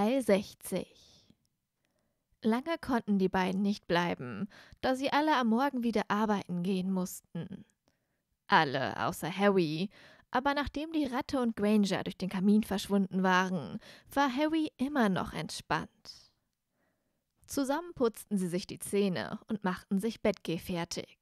Teil 60 Lange konnten die beiden nicht bleiben, da sie alle am Morgen wieder arbeiten gehen mussten. Alle außer Harry, aber nachdem die Ratte und Granger durch den Kamin verschwunden waren, war Harry immer noch entspannt. Zusammen putzten sie sich die Zähne und machten sich Bettgeh fertig.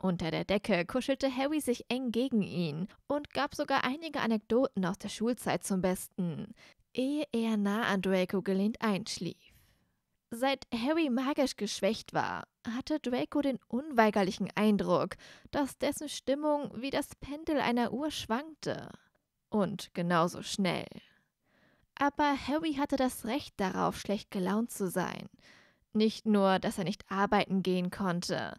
Unter der Decke kuschelte Harry sich eng gegen ihn und gab sogar einige Anekdoten aus der Schulzeit zum Besten, ehe er nah an Draco gelehnt einschlief. Seit Harry magisch geschwächt war, hatte Draco den unweigerlichen Eindruck, dass dessen Stimmung wie das Pendel einer Uhr schwankte. Und genauso schnell. Aber Harry hatte das Recht darauf, schlecht gelaunt zu sein. Nicht nur, dass er nicht arbeiten gehen konnte,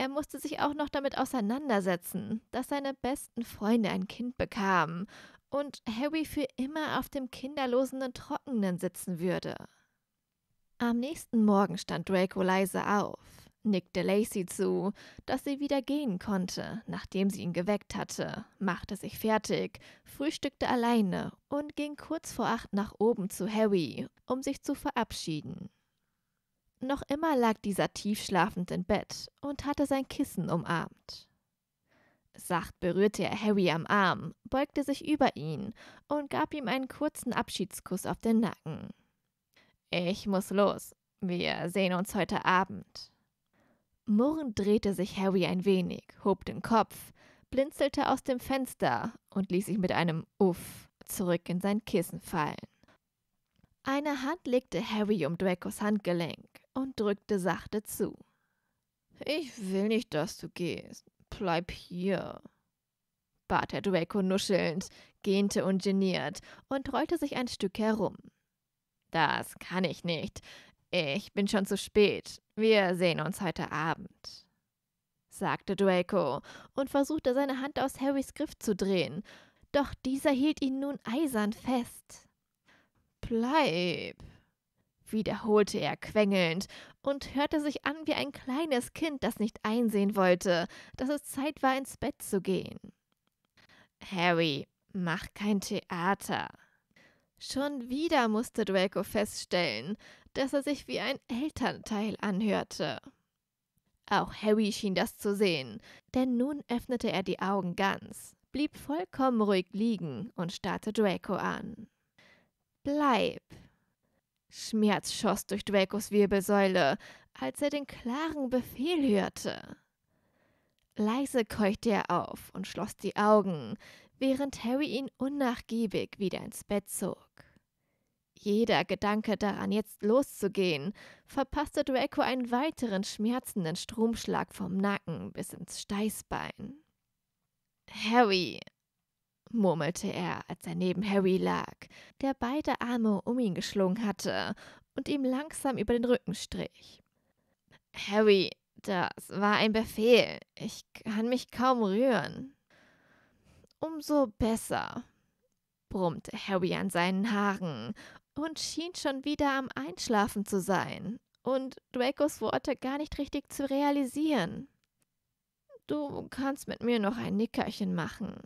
er musste sich auch noch damit auseinandersetzen, dass seine besten Freunde ein Kind bekamen und Harry für immer auf dem kinderlosen und trockenen sitzen würde. Am nächsten Morgen stand Draco leise auf, nickte Lacey zu, dass sie wieder gehen konnte, nachdem sie ihn geweckt hatte, machte sich fertig, frühstückte alleine und ging kurz vor acht nach oben zu Harry, um sich zu verabschieden. Noch immer lag dieser tiefschlafend im Bett und hatte sein Kissen umarmt. Sacht berührte er Harry am Arm, beugte sich über ihn und gab ihm einen kurzen Abschiedskuss auf den Nacken. Ich muss los. Wir sehen uns heute Abend. Murrend drehte sich Harry ein wenig, hob den Kopf, blinzelte aus dem Fenster und ließ sich mit einem Uff zurück in sein Kissen fallen. Eine Hand legte Harry um Dracos Handgelenk und drückte sachte zu. Ich will nicht, dass du gehst. Bleib hier, bat Herr Draco nuschelnd, gähnte und geniert und rollte sich ein Stück herum. Das kann ich nicht. Ich bin schon zu spät. Wir sehen uns heute Abend, sagte Draco und versuchte seine Hand aus Harrys Griff zu drehen, doch dieser hielt ihn nun eisern fest. Bleib, wiederholte er quengelnd und hörte sich an wie ein kleines Kind, das nicht einsehen wollte, dass es Zeit war, ins Bett zu gehen. Harry, mach kein Theater. Schon wieder musste Draco feststellen, dass er sich wie ein Elternteil anhörte. Auch Harry schien das zu sehen, denn nun öffnete er die Augen ganz, blieb vollkommen ruhig liegen und starrte Draco an. Bleib, Schmerz schoss durch Dracos Wirbelsäule, als er den klaren Befehl hörte. Leise keuchte er auf und schloss die Augen, während Harry ihn unnachgiebig wieder ins Bett zog. Jeder Gedanke daran, jetzt loszugehen, verpasste Draco einen weiteren schmerzenden Stromschlag vom Nacken bis ins Steißbein. Harry, murmelte er, als er neben Harry lag, der beide Arme um ihn geschlungen hatte und ihm langsam über den Rücken strich. Harry, das war ein Befehl. Ich kann mich kaum rühren. Umso besser, brummte Harry an seinen Haaren und schien schon wieder am Einschlafen zu sein und Dracos Worte gar nicht richtig zu realisieren. Du kannst mit mir noch ein Nickerchen machen,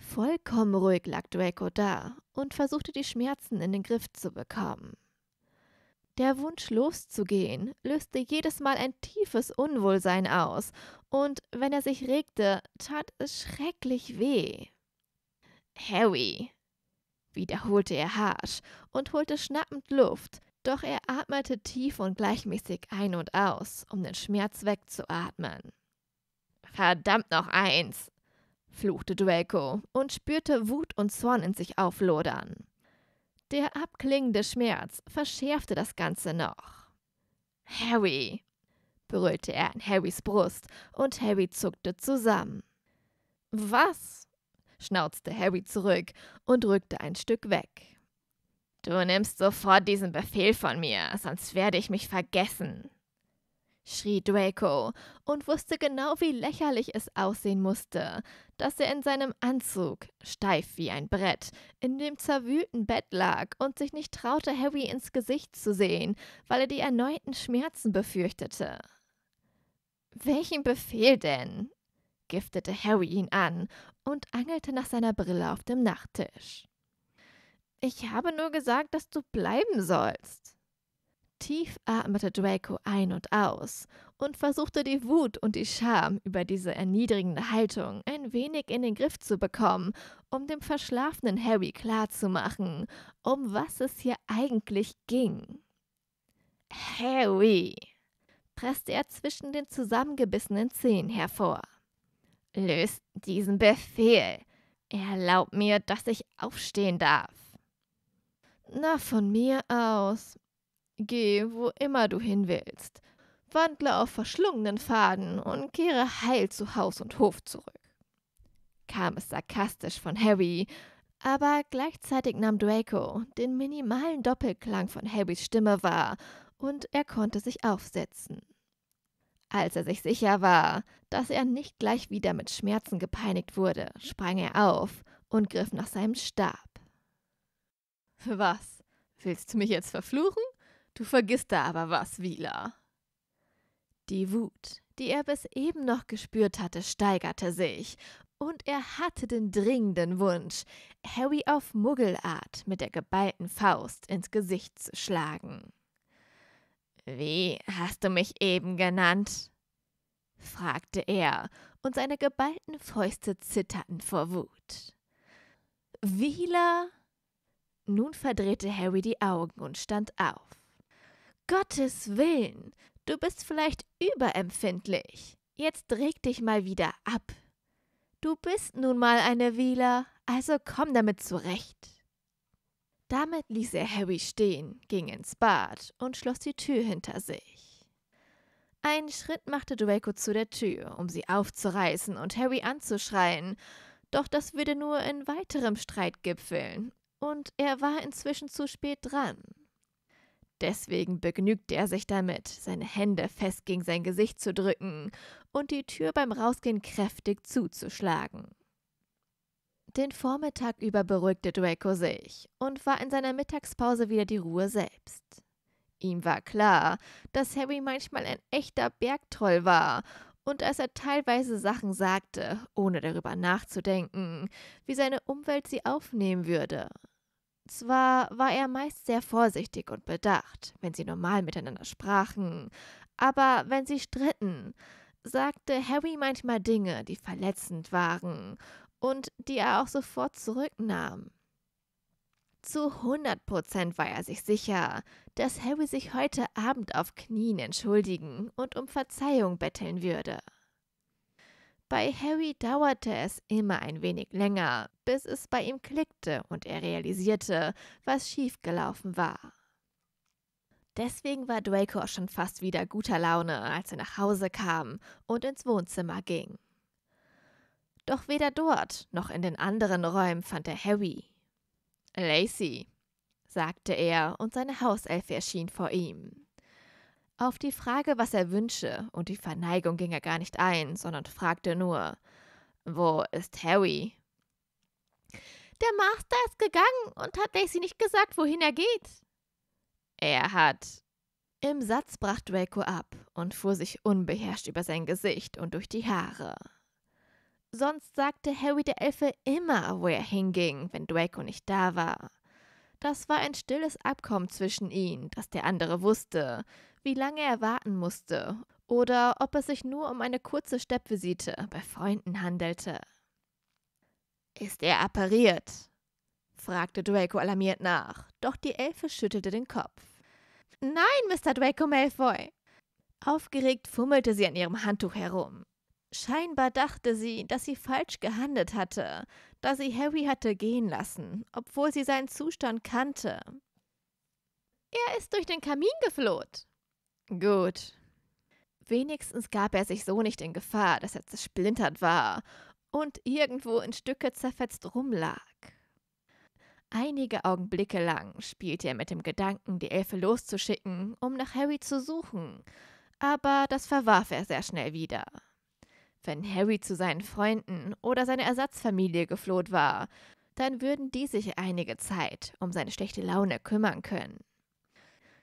Vollkommen ruhig lag Draco da und versuchte die Schmerzen in den Griff zu bekommen. Der Wunsch loszugehen löste jedes Mal ein tiefes Unwohlsein aus, und wenn er sich regte, tat es schrecklich weh. Harry, wiederholte er harsch und holte schnappend Luft, doch er atmete tief und gleichmäßig ein und aus, um den Schmerz wegzuatmen. Verdammt noch eins, fluchte Draco und spürte Wut und Zorn in sich auflodern. Der abklingende Schmerz verschärfte das Ganze noch. Harry, brüllte er in Harrys Brust, und Harry zuckte zusammen. Was? schnauzte Harry zurück und rückte ein Stück weg. Du nimmst sofort diesen Befehl von mir, sonst werde ich mich vergessen schrie Draco und wusste genau, wie lächerlich es aussehen musste, dass er in seinem Anzug, steif wie ein Brett, in dem zerwühlten Bett lag und sich nicht traute, Harry ins Gesicht zu sehen, weil er die erneuten Schmerzen befürchtete. Welchen Befehl denn? giftete Harry ihn an und angelte nach seiner Brille auf dem Nachttisch. Ich habe nur gesagt, dass du bleiben sollst. Tief atmete Draco ein und aus und versuchte die Wut und die Scham über diese erniedrigende Haltung ein wenig in den Griff zu bekommen, um dem verschlafenen Harry klarzumachen, um was es hier eigentlich ging. Harry, presste er zwischen den zusammengebissenen Zehen hervor. Löst diesen Befehl. Erlaub mir, dass ich aufstehen darf. Na, von mir aus, Geh, wo immer du hin willst, wandle auf verschlungenen Faden und kehre heil zu Haus und Hof zurück. Kam es sarkastisch von Harry, aber gleichzeitig nahm Draco den minimalen Doppelklang von Harrys Stimme wahr und er konnte sich aufsetzen. Als er sich sicher war, dass er nicht gleich wieder mit Schmerzen gepeinigt wurde, sprang er auf und griff nach seinem Stab. Was? Willst du mich jetzt verfluchen? Du vergisst da aber was, Wieler. Die Wut, die er bis eben noch gespürt hatte, steigerte sich, und er hatte den dringenden Wunsch, Harry auf Muggelart mit der geballten Faust ins Gesicht zu schlagen. Wie hast du mich eben genannt? fragte er, und seine geballten Fäuste zitterten vor Wut. Wieler? Nun verdrehte Harry die Augen und stand auf. Gottes Willen, du bist vielleicht überempfindlich. Jetzt reg dich mal wieder ab. Du bist nun mal eine Wieler, also komm damit zurecht. Damit ließ er Harry stehen, ging ins Bad und schloss die Tür hinter sich. Ein Schritt machte Draco zu der Tür, um sie aufzureißen und Harry anzuschreien, doch das würde nur in weiterem Streit gipfeln, und er war inzwischen zu spät dran. Deswegen begnügte er sich damit, seine Hände fest gegen sein Gesicht zu drücken und die Tür beim Rausgehen kräftig zuzuschlagen. Den Vormittag über beruhigte Draco sich und war in seiner Mittagspause wieder die Ruhe selbst. Ihm war klar, dass Harry manchmal ein echter Bergtroll war und als er teilweise Sachen sagte, ohne darüber nachzudenken, wie seine Umwelt sie aufnehmen würde, zwar war er meist sehr vorsichtig und bedacht, wenn sie normal miteinander sprachen, aber wenn sie stritten, sagte Harry manchmal Dinge, die verletzend waren und die er auch sofort zurücknahm. Zu hundert Prozent war er sich sicher, dass Harry sich heute Abend auf Knien entschuldigen und um Verzeihung betteln würde. Bei Harry dauerte es immer ein wenig länger, bis es bei ihm klickte und er realisierte, was schiefgelaufen war. Deswegen war Draco auch schon fast wieder guter Laune, als er nach Hause kam und ins Wohnzimmer ging. Doch weder dort noch in den anderen Räumen fand er Harry. Lacey, sagte er, und seine Hauselfe erschien vor ihm. Auf die Frage, was er wünsche, und die Verneigung ging er gar nicht ein, sondern fragte nur, wo ist Harry? Der Master ist gegangen und hat Daisy nicht gesagt, wohin er geht. Er hat. Im Satz brach Draco ab und fuhr sich unbeherrscht über sein Gesicht und durch die Haare. Sonst sagte Harry der Elfe immer, wo er hinging, wenn Draco nicht da war. Das war ein stilles Abkommen zwischen ihnen, das der andere wusste, wie lange er warten musste oder ob es sich nur um eine kurze Steppvisite bei Freunden handelte. Ist er appariert? fragte Draco alarmiert nach, doch die Elfe schüttelte den Kopf. Nein, Mr. Draco Malfoy! Aufgeregt fummelte sie an ihrem Handtuch herum. Scheinbar dachte sie, dass sie falsch gehandelt hatte, da sie Harry hatte gehen lassen, obwohl sie seinen Zustand kannte. Er ist durch den Kamin gefloht, Gut. Wenigstens gab er sich so nicht in Gefahr, dass er zersplintert war und irgendwo in Stücke zerfetzt rumlag. Einige Augenblicke lang spielte er mit dem Gedanken, die Elfe loszuschicken, um nach Harry zu suchen, aber das verwarf er sehr schnell wieder. Wenn Harry zu seinen Freunden oder seiner Ersatzfamilie gefloht war, dann würden die sich einige Zeit um seine schlechte Laune kümmern können.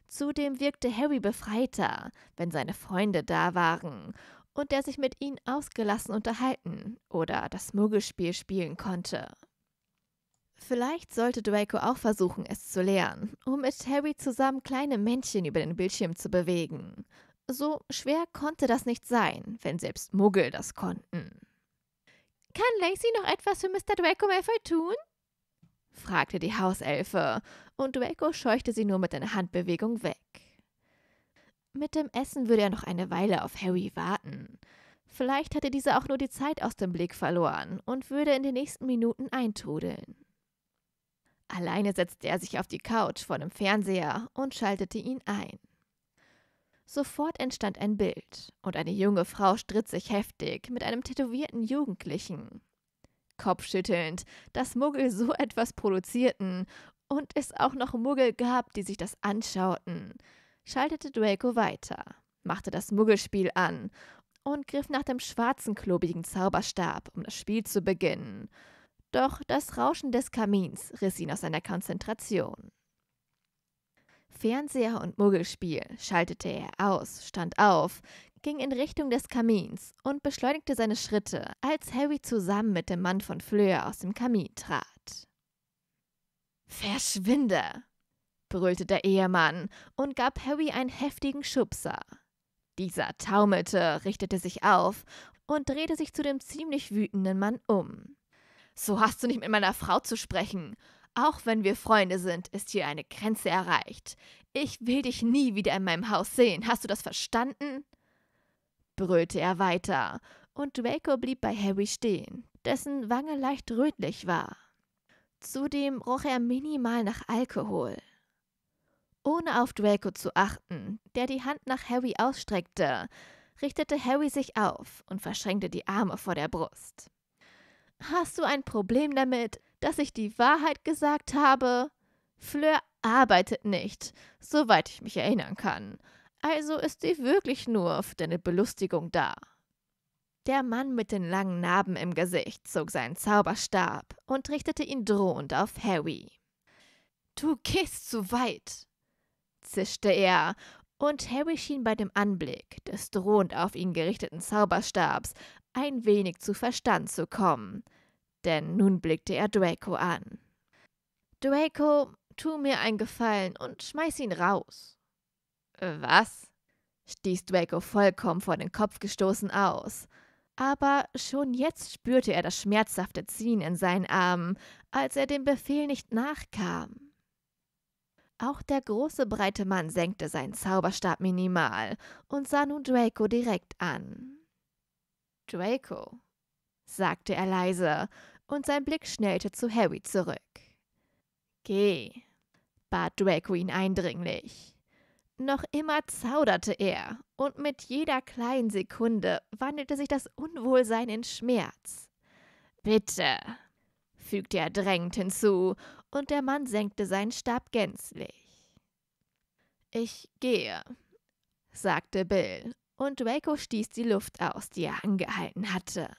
Zudem wirkte Harry befreiter, wenn seine Freunde da waren und er sich mit ihnen ausgelassen unterhalten oder das Muggelspiel spielen konnte. Vielleicht sollte Draco auch versuchen, es zu lernen, um mit Harry zusammen kleine Männchen über den Bildschirm zu bewegen. So schwer konnte das nicht sein, wenn selbst Muggel das konnten. Kann Lacey noch etwas für Mr. Draco Malfoy tun? fragte die Hauselfe und Draco scheuchte sie nur mit einer Handbewegung weg. Mit dem Essen würde er noch eine Weile auf Harry warten. Vielleicht hatte dieser auch nur die Zeit aus dem Blick verloren und würde in den nächsten Minuten eintrudeln. Alleine setzte er sich auf die Couch vor dem Fernseher und schaltete ihn ein. Sofort entstand ein Bild und eine junge Frau stritt sich heftig mit einem tätowierten Jugendlichen. Kopfschüttelnd, dass Muggel so etwas produzierten und es auch noch Muggel gab, die sich das anschauten, schaltete Draco weiter, machte das Muggelspiel an und griff nach dem schwarzen, klobigen Zauberstab, um das Spiel zu beginnen. Doch das Rauschen des Kamins riss ihn aus seiner Konzentration. Fernseher und Muggelspiel schaltete er aus, stand auf, ging in Richtung des Kamins und beschleunigte seine Schritte, als Harry zusammen mit dem Mann von Fleur aus dem Kamin trat. Verschwinde! brüllte der Ehemann und gab Harry einen heftigen Schubser. Dieser taumelte, richtete sich auf und drehte sich zu dem ziemlich wütenden Mann um. So hast du nicht mit meiner Frau zu sprechen. Auch wenn wir Freunde sind, ist hier eine Grenze erreicht. Ich will dich nie wieder in meinem Haus sehen. Hast du das verstanden? brüllte er weiter, und Draco blieb bei Harry stehen, dessen Wange leicht rötlich war. Zudem roch er minimal nach Alkohol. Ohne auf Draco zu achten, der die Hand nach Harry ausstreckte, richtete Harry sich auf und verschränkte die Arme vor der Brust. Hast du ein Problem damit, dass ich die Wahrheit gesagt habe? Fleur arbeitet nicht, soweit ich mich erinnern kann. Also ist sie wirklich nur für deine Belustigung da. Der Mann mit den langen Narben im Gesicht zog seinen Zauberstab und richtete ihn drohend auf Harry. Du gehst zu weit, zischte er, und Harry schien bei dem Anblick des drohend auf ihn gerichteten Zauberstabs ein wenig zu Verstand zu kommen, denn nun blickte er Draco an. Draco, tu mir einen Gefallen und schmeiß ihn raus. Was? stieß Draco vollkommen vor den Kopf gestoßen aus. Aber schon jetzt spürte er das schmerzhafte Ziehen in seinen Armen, als er dem Befehl nicht nachkam. Auch der große breite Mann senkte seinen Zauberstab minimal und sah nun Draco direkt an. Draco, sagte er leise, und sein Blick schnellte zu Harry zurück. Geh, bat Draco ihn eindringlich. Noch immer zauderte er, und mit jeder kleinen Sekunde wandelte sich das Unwohlsein in Schmerz. Bitte, fügte er drängend hinzu, und der Mann senkte seinen Stab gänzlich. Ich gehe, sagte Bill, und Waco stieß die Luft aus, die er angehalten hatte.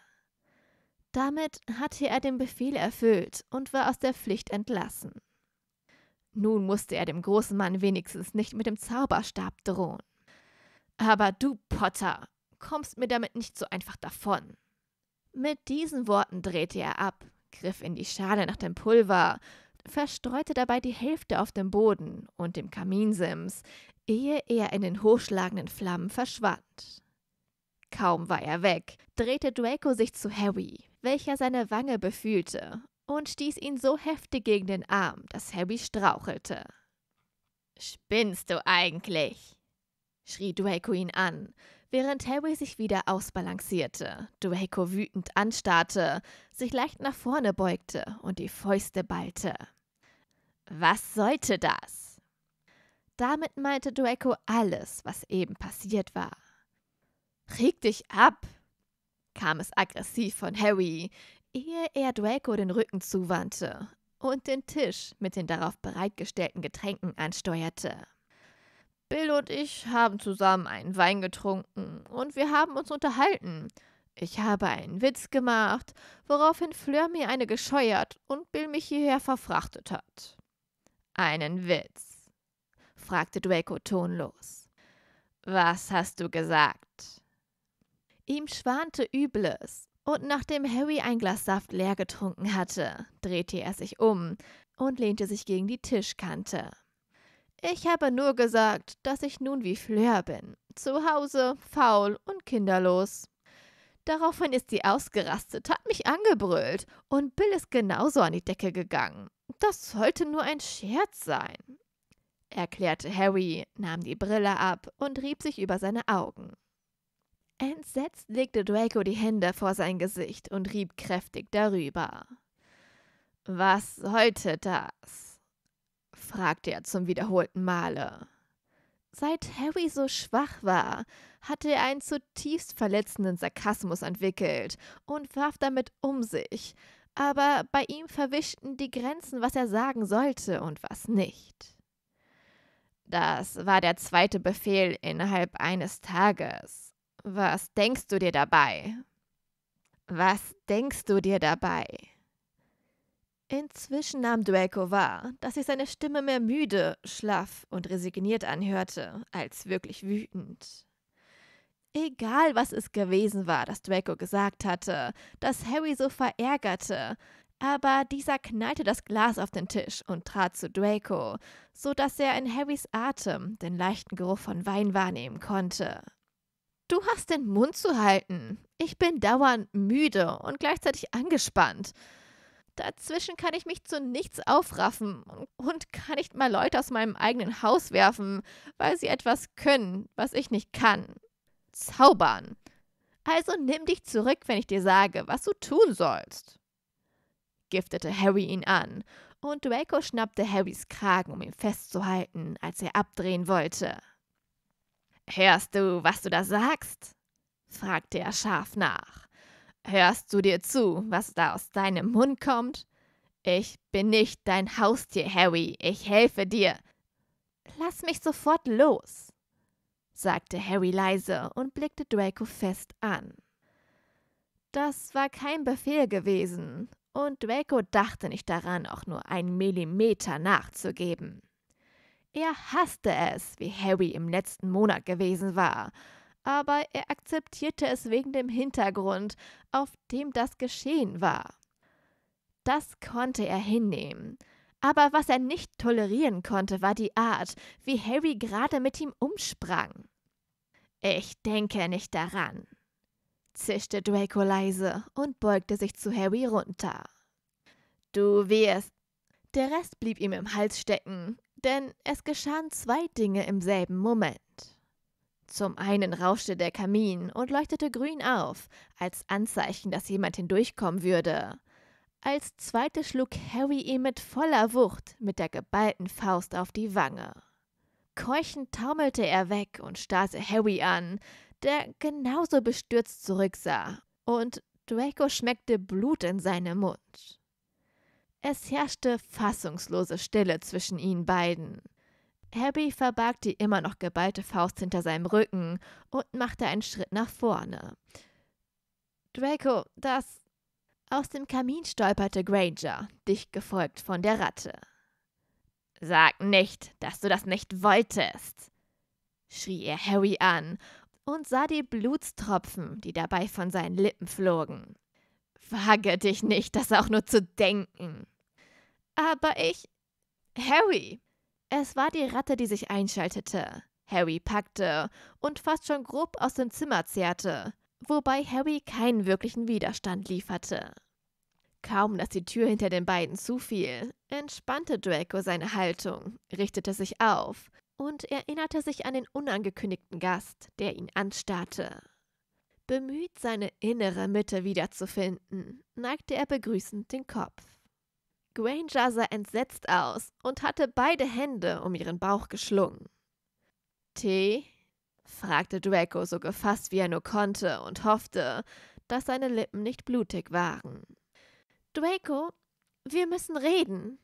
Damit hatte er den Befehl erfüllt und war aus der Pflicht entlassen. Nun musste er dem großen Mann wenigstens nicht mit dem Zauberstab drohen. Aber du, Potter, kommst mir damit nicht so einfach davon. Mit diesen Worten drehte er ab, griff in die Schale nach dem Pulver, verstreute dabei die Hälfte auf dem Boden und dem Kaminsims, ehe er in den hochschlagenden Flammen verschwand. Kaum war er weg, drehte Draco sich zu Harry, welcher seine Wange befühlte und stieß ihn so heftig gegen den Arm, dass Harry strauchelte. Spinnst du eigentlich? schrie Draco ihn an, während Harry sich wieder ausbalancierte, Draco wütend anstarrte, sich leicht nach vorne beugte und die Fäuste ballte. Was sollte das? Damit meinte Draco alles, was eben passiert war. Reg dich ab, kam es aggressiv von Harry, ehe er Draco den Rücken zuwandte und den Tisch mit den darauf bereitgestellten Getränken ansteuerte. Bill und ich haben zusammen einen Wein getrunken und wir haben uns unterhalten. Ich habe einen Witz gemacht, woraufhin Fleur mir eine gescheuert und Bill mich hierher verfrachtet hat. Einen Witz? fragte Draco tonlos. Was hast du gesagt? Ihm schwante Übles, und nachdem Harry ein Glas Saft leer getrunken hatte, drehte er sich um und lehnte sich gegen die Tischkante. Ich habe nur gesagt, dass ich nun wie Fleur bin, zu Hause, faul und kinderlos. Daraufhin ist sie ausgerastet, hat mich angebrüllt und Bill ist genauso an die Decke gegangen. Das sollte nur ein Scherz sein, erklärte Harry, nahm die Brille ab und rieb sich über seine Augen. Entsetzt legte Draco die Hände vor sein Gesicht und rieb kräftig darüber. Was sollte das? fragte er zum wiederholten Male. Seit Harry so schwach war, hatte er einen zutiefst verletzenden Sarkasmus entwickelt und warf damit um sich, aber bei ihm verwischten die Grenzen, was er sagen sollte und was nicht. Das war der zweite Befehl innerhalb eines Tages, was denkst du dir dabei? Was denkst du dir dabei? Inzwischen nahm Draco wahr, dass sich seine Stimme mehr müde, schlaff und resigniert anhörte, als wirklich wütend. Egal, was es gewesen war, das Draco gesagt hatte, das Harry so verärgerte, aber dieser knallte das Glas auf den Tisch und trat zu Draco, so dass er in Harrys Atem den leichten Geruch von Wein wahrnehmen konnte. Du hast den Mund zu halten. Ich bin dauernd müde und gleichzeitig angespannt. Dazwischen kann ich mich zu nichts aufraffen und kann nicht mal Leute aus meinem eigenen Haus werfen, weil sie etwas können, was ich nicht kann. Zaubern. Also nimm dich zurück, wenn ich dir sage, was du tun sollst. Giftete Harry ihn an, und Draco schnappte Harrys Kragen, um ihn festzuhalten, als er abdrehen wollte. Hörst du, was du da sagst? fragte er scharf nach. Hörst du dir zu, was da aus deinem Mund kommt? Ich bin nicht dein Haustier, Harry. Ich helfe dir. Lass mich sofort los, sagte Harry leise und blickte Draco fest an. Das war kein Befehl gewesen, und Draco dachte nicht daran, auch nur einen Millimeter nachzugeben. Er hasste es, wie Harry im letzten Monat gewesen war, aber er akzeptierte es wegen dem Hintergrund, auf dem das geschehen war. Das konnte er hinnehmen. Aber was er nicht tolerieren konnte, war die Art, wie Harry gerade mit ihm umsprang. Ich denke nicht daran, zischte Draco leise und beugte sich zu Harry runter. Du wirst. Der Rest blieb ihm im Hals stecken, denn es geschahen zwei Dinge im selben Moment. Zum einen rauschte der Kamin und leuchtete grün auf, als Anzeichen, dass jemand hindurchkommen würde. Als zweites schlug Harry ihm mit voller Wucht mit der geballten Faust auf die Wange. Keuchend taumelte er weg und starrte Harry an, der genauso bestürzt zurücksah, und Draco schmeckte Blut in seinem Mund. Es herrschte fassungslose Stille zwischen ihnen beiden. Harry verbarg die immer noch geballte Faust hinter seinem Rücken und machte einen Schritt nach vorne. Draco, das. Aus dem Kamin stolperte Granger, dicht gefolgt von der Ratte. Sag nicht, dass du das nicht wolltest, schrie er Harry an und sah die Blutstropfen, die dabei von seinen Lippen flogen. Wage dich nicht, das auch nur zu denken. Aber ich. Harry! Es war die Ratte, die sich einschaltete. Harry packte und fast schon grob aus dem Zimmer zehrte, wobei Harry keinen wirklichen Widerstand lieferte. Kaum, dass die Tür hinter den beiden zufiel, entspannte Draco seine Haltung, richtete sich auf und erinnerte sich an den unangekündigten Gast, der ihn anstarrte. Bemüht, seine innere Mitte wiederzufinden, neigte er begrüßend den Kopf. Granger sah entsetzt aus und hatte beide Hände um ihren Bauch geschlungen. Tee? fragte Draco so gefasst wie er nur konnte und hoffte, dass seine Lippen nicht blutig waren. Draco, wir müssen reden,